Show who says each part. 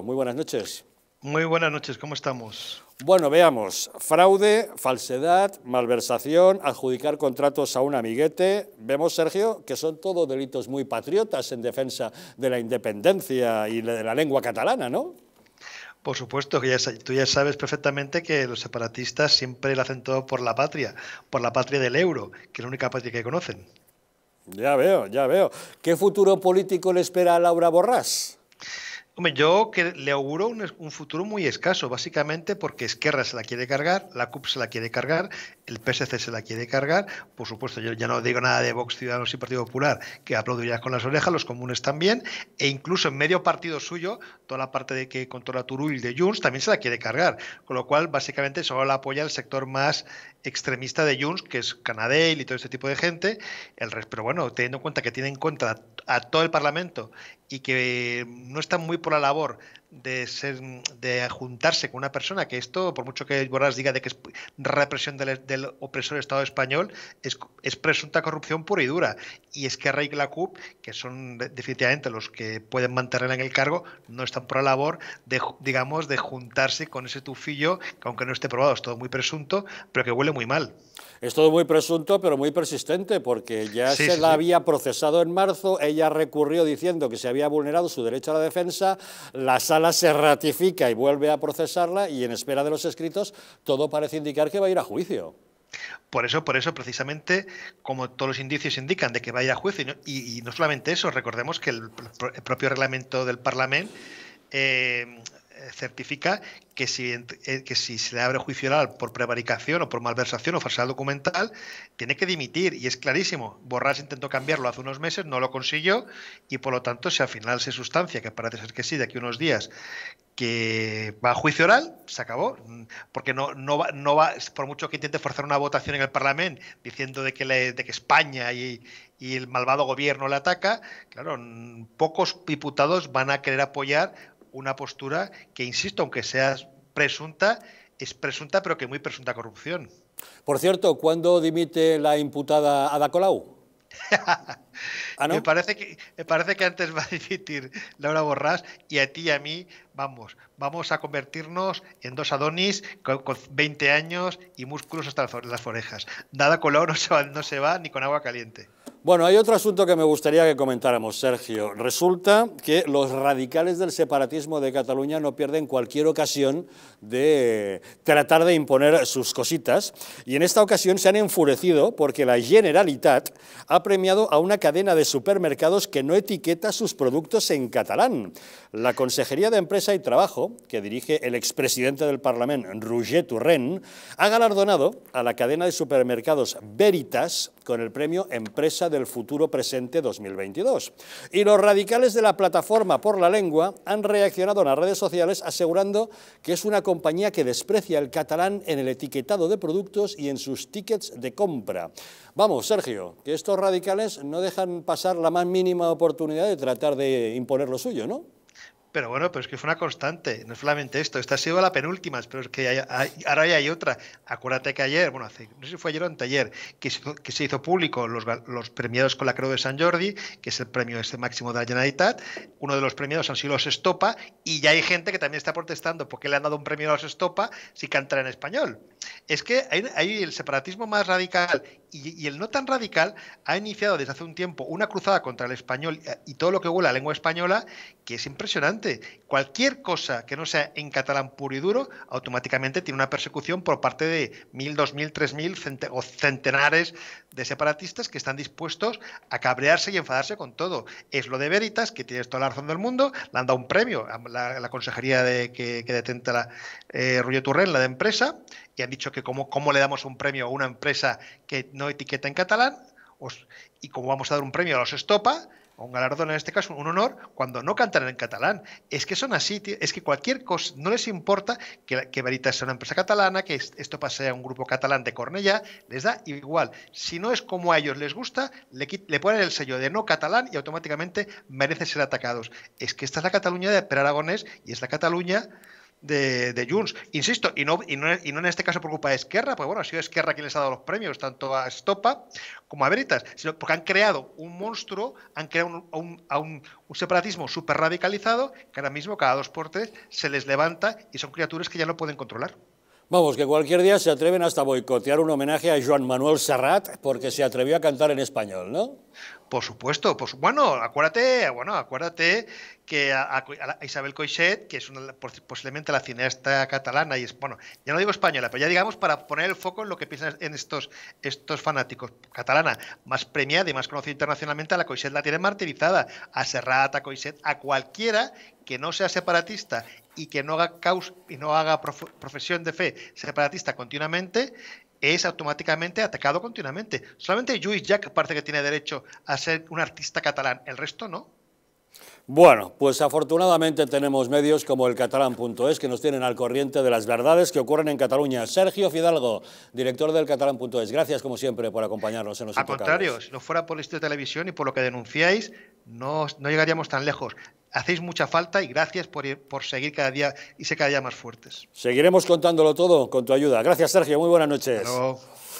Speaker 1: Muy buenas noches.
Speaker 2: Muy buenas noches, ¿cómo estamos?
Speaker 1: Bueno, veamos, fraude, falsedad, malversación, adjudicar contratos a un amiguete, vemos, Sergio, que son todos delitos muy patriotas en defensa de la independencia y de la lengua catalana, ¿no?
Speaker 2: Por supuesto que tú ya sabes perfectamente que los separatistas siempre lo hacen todo por la patria, por la patria del euro, que es la única patria que conocen.
Speaker 1: Ya veo, ya veo. ¿Qué futuro político le espera a Laura Borrás? Hombre, yo que
Speaker 2: le auguro un, futuro muy escaso, básicamente porque Esquerra se la quiere cargar, la CUP se la quiere cargar, el PSC se la quiere cargar. Por supuesto, yo ya no digo nada de Vox, Ciudadanos y Partido Popular, que aplaudirías con las orejas, los comunes también, e incluso en medio partido suyo, toda la parte de que controla Turull de Junts también se la quiere cargar. Con lo cual, básicamente, solo la apoya el sector más extremista de Junts, que es Canadel y todo este tipo de gente. El, resto. pero bueno, teniendo en cuenta que tiene en cuenta a todo el Parlamento y que no están muy por la labor de ser de juntarse con una persona que esto por mucho que Borras diga de que es represión del, del opresor Estado español es, es, presunta corrupción pura y dura y es que Rey y la CUP que son definitivamente los que pueden mantenerla en el cargo no están por la labor de digamos de juntarse con ese tufillo que aunque no esté probado es todo muy presunto pero que huele muy mal
Speaker 1: es todo muy presunto pero muy persistente porque ya se la había procesado en marzo ella recurrió diciendo que se había ha vulnerado su derecho a la defensa, la sala se ratifica y vuelve a procesarla y en espera de los escritos todo parece indicar que va a ir a juicio.
Speaker 2: Por eso, por eso, precisamente, como todos los indicios indican de que va a ir a juicio, y no, solamente eso, recordemos que el, propio reglamento del Parlamento eh, eh, certifica que si, eh, que si se le abre juicio oral por prevaricación o por malversación o falsedad documental, tiene que dimitir. Y es clarísimo. Borrás intentó cambiarlo hace unos meses, no lo consiguió, y por lo tanto, si al final se sustancia, que parece ser que sí, de aquí a unos días, que va a juicio oral, se acabó. Porque no, no, va, no va, por mucho que intente forzar una votación en el Parlamento diciendo de que, de que España y, y el malvado gobierno le ataca, claro, pocos diputados van a querer apoyar una postura que, insisto, aunque sea presunta, es presunta, pero que muy presunta corrupción.
Speaker 1: Por cierto, ¿cuándo dimite la imputada Ada Colau? Ah, me, parece que,
Speaker 2: me parece que antes va a dimitir Laura Borrás y a ti y a mí, vamos, vamos a convertirnos en dos Adonis con, 20 años y músculos hasta las orejas. Nada Colau no no se va ni con agua caliente.
Speaker 1: Bueno, hay otro asunto que me gustaría que comentáramos, Sergio. Resulta que los radicales del separatismo de Cataluña no pierden cualquier ocasión de tratar de imponer sus cositas y en esta ocasión se han enfurecido porque la Generalitat ha premiado a una cadena de supermercados que no etiqueta sus productos en catalán. La Consejería de Empresa y Trabajo, que dirige el expresidente del Parlamento, Roger Turren, ha galardonado a la cadena de supermercados Veritas con el premio Empresa del futuro presente 2022. Y los radicales de la plataforma por la lengua han reaccionado en las redes sociales asegurando que es una compañía que desprecia el catalán en el etiquetado de productos y en sus tickets de compra. Vamos, Sergio, que estos radicales no dejan pasar la más mínima oportunidad de tratar de imponer lo suyo, ¿no?
Speaker 2: Pero bueno, pero es que fue una constante, no solamente esto, esta ha sido la penúltima, pero es que hay, ahora ya hay otra. Acuérdate que ayer, bueno, no sé si fue ayer o anteayer, que se, que se hizo público los, premiados con la Cruz de San Jordi, que es el premio este máximo de la Generalitat, uno de los premiados han sido los Estopa, y ya hay gente que también está protestando porque le han dado un premio a los Estopa si cantan en español. Es que hay, el separatismo más radical y, el no tan radical ha iniciado desde hace un tiempo una cruzada contra el español eh, y todo lo que huele a lengua española que es impresionante. Cualquier cosa que no sea en catalán puro y duro automáticamente tiene una persecución por parte de mil, dos mil, tres mil o centenares de separatistas que están dispuestos a cabrearse y enfadarse con todo. Es lo de Veritas, que tiene toda la razón del mundo, le han dado un premio a la, consejería de, que, detenta la, eh, Turren, la de empresa, han dicho que cómo, cómo le damos un premio a una empresa que no etiqueta en catalán y cómo vamos a dar un premio a los estopa un galardón en este caso, un honor, cuando no cantan en catalán. Es que son así, es que cualquier cosa, no les importa que, Veritas sea una empresa catalana, que esto pase a un grupo catalán de Cornella, les da igual. Si no es como a ellos les gusta, le, le ponen el sello de no catalán y automáticamente merecen ser atacados. Es que esta es la Cataluña de Per Aragonés y es la Cataluña de, de Junts. Insisto, y no, y no, y, no, en este caso preocupa culpa de Esquerra, pues bueno, ha sido Esquerra quien les ha dado los premios, tanto a Estopa como a Veritas, sino porque han creado un monstruo, han creado un, un, un, separatismo súper radicalizado que ahora mismo cada dos por tres se les levanta y son criaturas que ya no pueden controlar.
Speaker 1: Vamos, que cualquier día se atreven hasta a boicotear un homenaje a Joan Manuel Serrat porque se atrevió a cantar en español, ¿no? Por supuesto, pues bueno, acuérdate, bueno, acuérdate que a, Isabel Coixet, que es
Speaker 2: posiblemente la cineasta catalana y es bueno, ya no digo española, pero ya digamos para poner el foco en lo que piensan en estos estos fanáticos catalana, más premiada y más conocida internacionalmente, a la Coixet la tiene martirizada, a Serrat, a Coixet, a cualquiera que no sea separatista y que no haga caos y no haga profesión de fe separatista continuamente es automáticamente atacado continuamente. Solamente Lluís Jack parece que tiene derecho a ser un artista catalán, el resto no.
Speaker 1: Bueno, pues afortunadamente tenemos medios como el catalán.es que nos tienen al corriente de las verdades que ocurren en Cataluña. Sergio Fidalgo, director del catalán.es, gracias como siempre por acompañarnos en los Al contrario,
Speaker 2: si no fuera por de televisión y por lo que denunciáis, no, no llegaríamos tan lejos hacéis mucha falta y gracias por, seguir cada día y ser cada día más fuertes.
Speaker 1: Seguiremos contándolo todo con tu ayuda. Gracias, Sergio. Muy buenas noches.